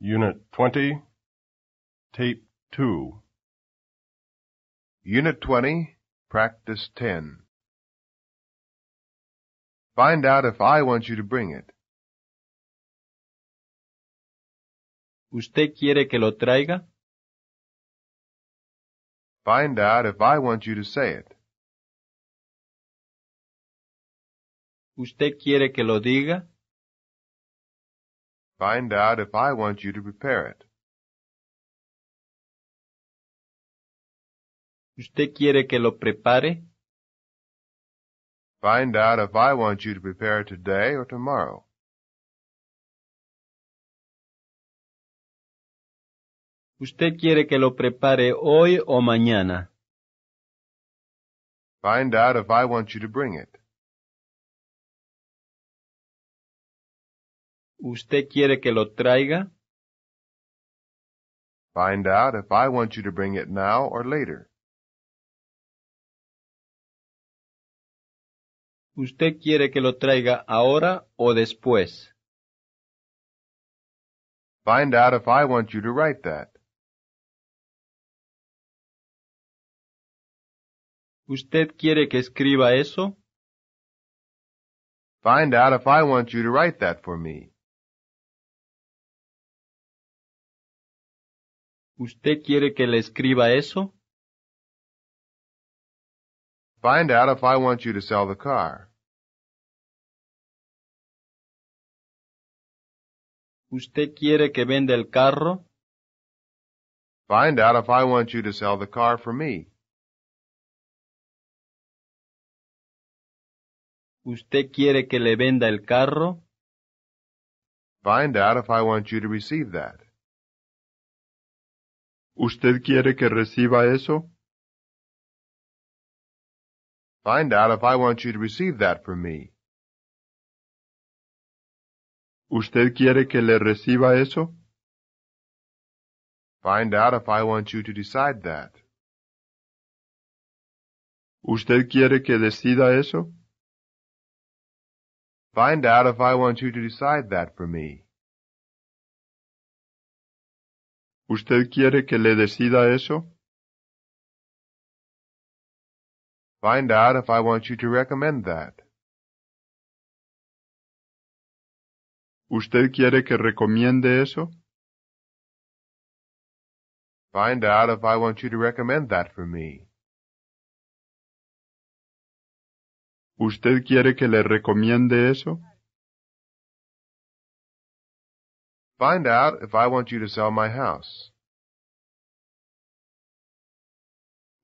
Unit 20, Tape 2. Unit 20, Practice 10. Find out if I want you to bring it. ¿Usted quiere que lo traiga? Find out if I want you to say it. ¿Usted quiere que lo diga? Find out if I want you to prepare it. ¿Usted quiere que lo prepare? Find out if I want you to prepare it today or tomorrow. ¿Usted quiere que lo prepare hoy o mañana? Find out if I want you to bring it. ¿Usted quiere que lo traiga? Find out if I want you to bring it now or later. ¿Usted quiere que lo traiga ahora o después? Find out if I want you to write that. ¿Usted quiere que escriba eso? Find out if I want you to write that for me. ¿Usted quiere que le escriba eso? Find out if I want you to sell the car. ¿Usted quiere que venda el carro? Find out if I want you to sell the car for me. ¿Usted quiere que le venda el carro? Find out if I want you to receive that. ¿Usted quiere que reciba eso? Find out if I want you to receive that from me. ¿Usted quiere que le reciba eso? Find out if I want you to decide that. ¿Usted quiere que decida eso? Find out if I want you to decide that for me. ¿Usted quiere que le decida eso? Find out if I want you to recommend that. ¿Usted quiere que recomiende eso? Find out if I want you to recommend that for me. ¿Usted quiere que le recomiende eso? Find out if I want you to sell my house.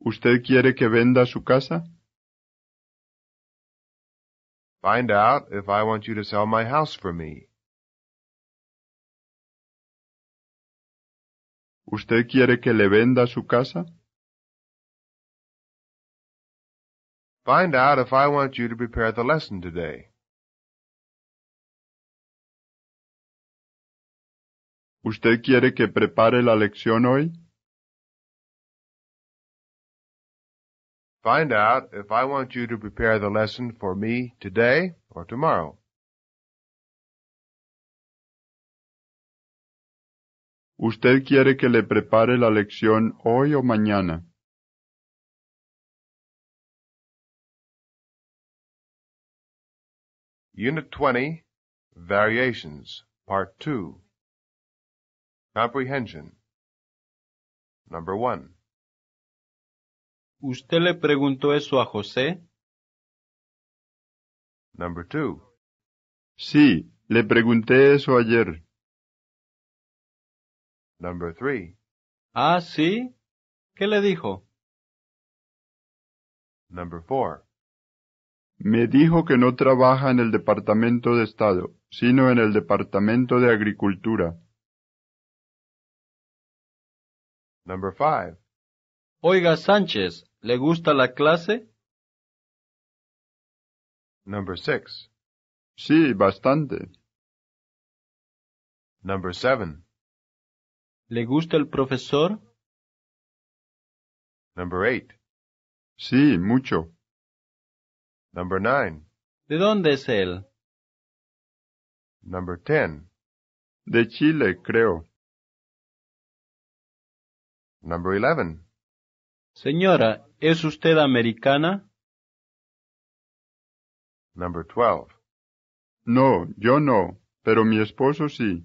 ¿Usted quiere que venda su casa? Find out if I want you to sell my house for me. ¿Usted quiere que le venda su casa? Find out if I want you to prepare the lesson today. ¿Usted quiere que prepare la lección hoy? Find out if I want you to prepare the lesson for me today or tomorrow. ¿Usted quiere que le prepare la lección hoy o mañana? Unit 20, Variations, Part 2. Comprehension. Number 1 ¿Usted le preguntó eso a José? Number 2. Sí, le pregunté eso ayer. Number 3. Ah, sí. ¿Qué le dijo? Number 4. Me dijo que no trabaja en el Departamento de Estado, sino en el Departamento de Agricultura. Number five. Oiga, Sánchez, ¿le gusta la clase? Number six. Sí, bastante. Number seven. ¿Le gusta el profesor? Number eight. Sí, mucho. Number nine. ¿De dónde es él? Number ten. De Chile, creo. Number 11. Señora, ¿es usted americana? Number 12. No, yo no, pero mi esposo sí.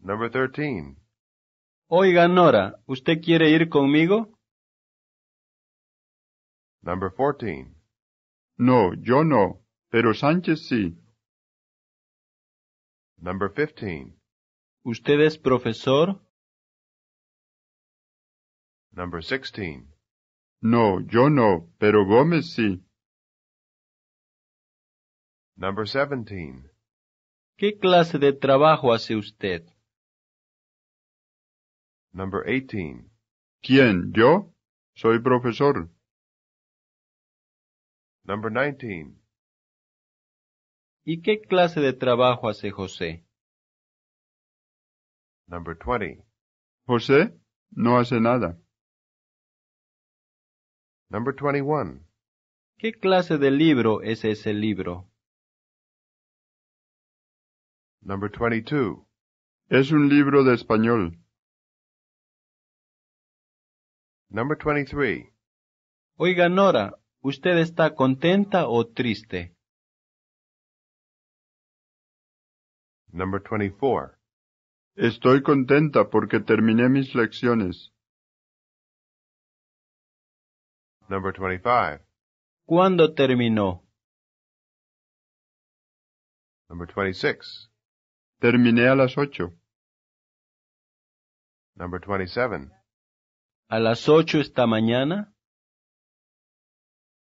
Number 13. Oiga, Nora, ¿usted quiere ir conmigo? Number 14. No, yo no, pero Sánchez sí. Number 15. ¿Usted es profesor? Number 16. No, yo no, pero Gómez sí. Number 17. ¿Qué clase de trabajo hace usted? Number 18. ¿Quién? ¿Yo? Soy profesor. Number 19. ¿Y qué clase de trabajo hace José? Number 20. José no hace nada. Number 21. ¿Qué clase de libro es ese libro? Number 22. Es un libro de español. Number 23. Oiga, Nora, ¿usted está contenta o triste? Number 24. Estoy contenta porque terminé mis lecciones. Number 25. ¿Cuándo terminó? Number 26. Terminé a las ocho. Number 27. ¿A las ocho esta mañana?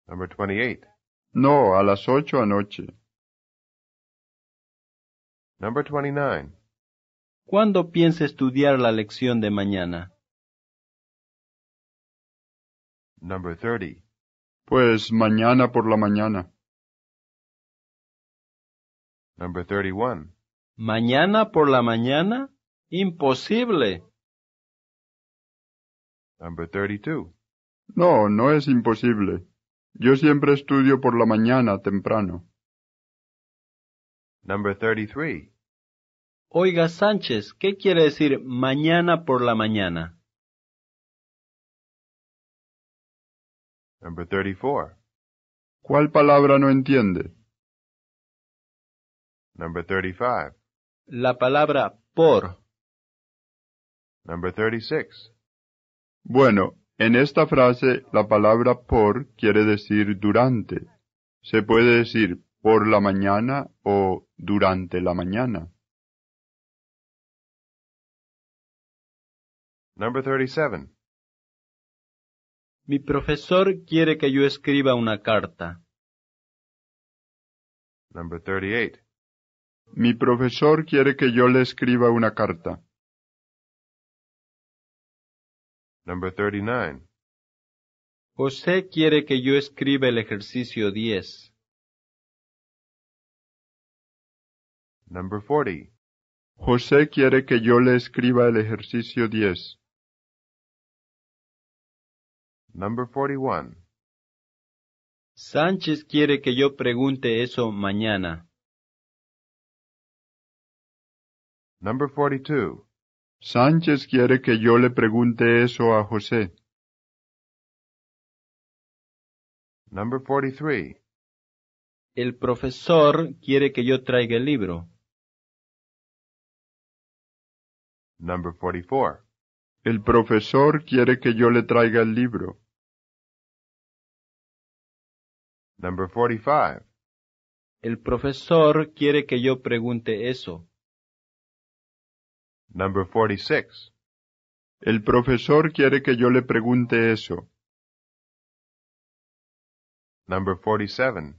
Number 28. No, a las ocho anoche. Number 29. ¿Cuándo piensa estudiar la lección de mañana? Number 30. Pues mañana por la mañana. Number 31. Mañana por la mañana? Imposible. Number 32. No, no es imposible. Yo siempre estudio por la mañana temprano. Number 33. Oiga Sánchez, ¿qué quiere decir mañana por la mañana? 34. ¿Cuál palabra no entiende? Number 35. La palabra por. Number 36. Bueno, en esta frase la palabra por quiere decir durante. Se puede decir por la mañana o durante la mañana. Number 37. Mi profesor quiere que yo escriba una carta. Number 38. Mi profesor quiere que yo le escriba una carta. Number 39. José quiere que yo escriba el ejercicio 10. Number 40. José quiere que yo le escriba el ejercicio 10. Number 41. Sánchez quiere que yo pregunte eso mañana. Number 42. Sánchez quiere que yo le pregunte eso a José. Number 43. El profesor quiere que yo traiga el libro. Number 44. El profesor quiere que yo le traiga el libro. Number 45. El profesor quiere que yo pregunte eso. Number 46. El profesor quiere que yo le pregunte eso. Number 47.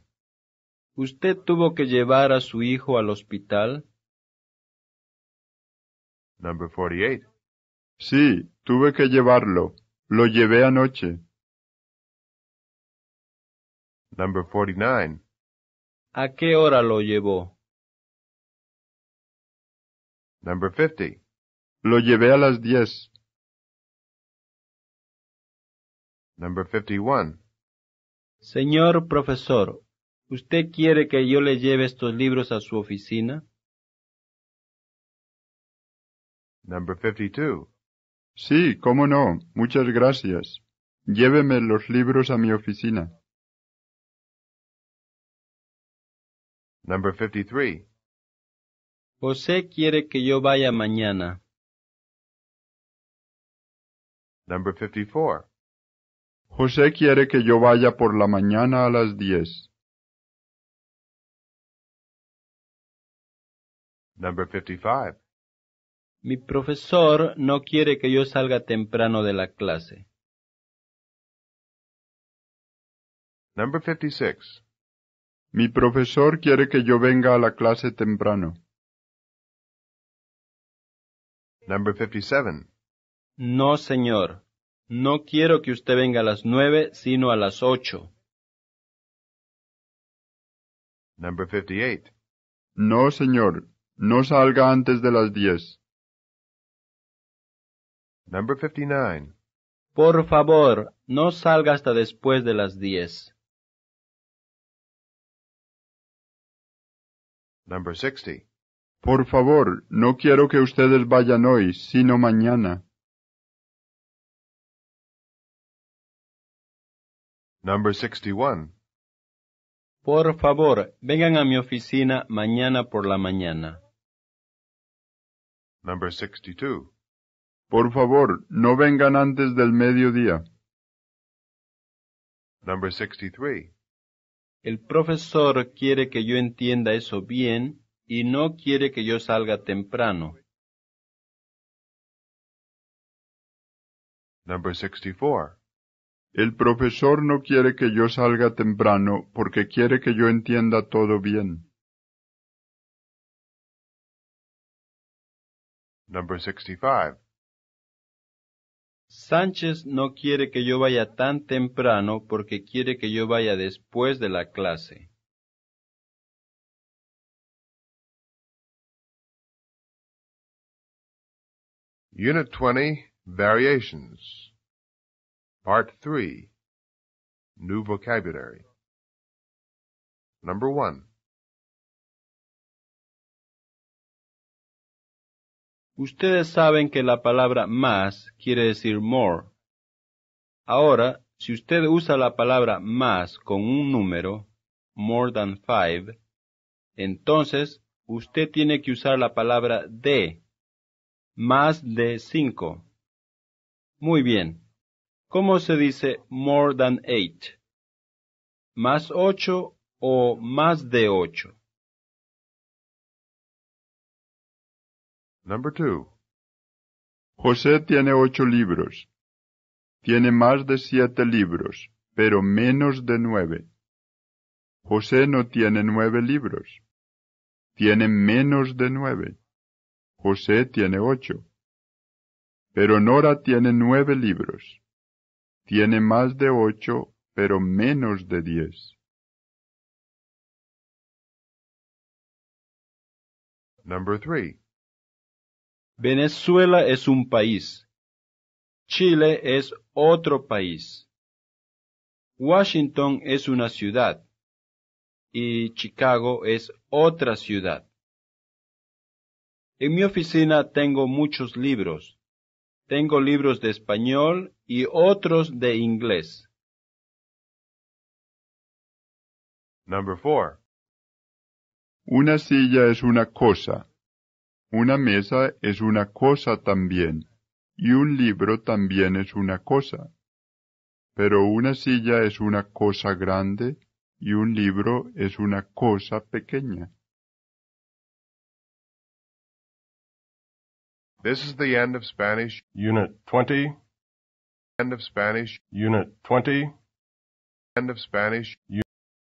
¿Usted tuvo que llevar a su hijo al hospital? Number 48. Sí, tuve que llevarlo. Lo llevé anoche. Number 49. ¿A qué hora lo llevó? Number 50. Lo llevé a las 10. Number 51. Señor profesor, ¿usted quiere que yo le lleve estos libros a su oficina? Number 52. Sí, cómo no. Muchas gracias. Lléveme los libros a mi oficina. Number 53. José quiere que yo vaya mañana. Number 54. José quiere que yo vaya por la mañana a las 10. Number 55. Mi profesor no quiere que yo salga temprano de la clase. Number 56. Mi profesor quiere que yo venga a la clase temprano. Number 57. No, señor. No quiero que usted venga a las nueve, sino a las ocho. Number 58. No, señor. No salga antes de las diez. Number 59. Por favor, no salga hasta después de las diez. Number 60. Por favor, no quiero que ustedes vayan hoy, sino mañana. Number 61. Por favor, vengan a mi oficina mañana por la mañana. Number 62. Por favor, no vengan antes del mediodía. Number 63. El profesor quiere que yo entienda eso bien y no quiere que yo salga temprano. Number 64. El profesor no quiere que yo salga temprano porque quiere que yo entienda todo bien. Number 65. Sánchez no quiere que yo vaya tan temprano porque quiere que yo vaya después de la clase. Unit 20, Variations. Part 3, New Vocabulary. Number 1. Ustedes saben que la palabra más quiere decir more. Ahora, si usted usa la palabra más con un número, more than five, entonces usted tiene que usar la palabra de, más de cinco. Muy bien. ¿Cómo se dice more than eight? ¿Más ocho o más de ocho? Number two. José tiene ocho libros. Tiene más de siete libros, pero menos de nueve. José no tiene nueve libros. Tiene menos de nueve. José tiene ocho. Pero Nora tiene nueve libros. Tiene más de ocho, pero menos de diez. Number three. Venezuela es un país. Chile es otro país. Washington es una ciudad y Chicago es otra ciudad. En mi oficina tengo muchos libros. Tengo libros de español y otros de inglés. Number four. Una silla es una cosa. Una mesa es una cosa también, y un libro también es una cosa. Pero una silla es una cosa grande y un libro es una cosa pequeña. This is the end of Spanish. Unit 20. End of Spanish. Unit 20. End of Spanish.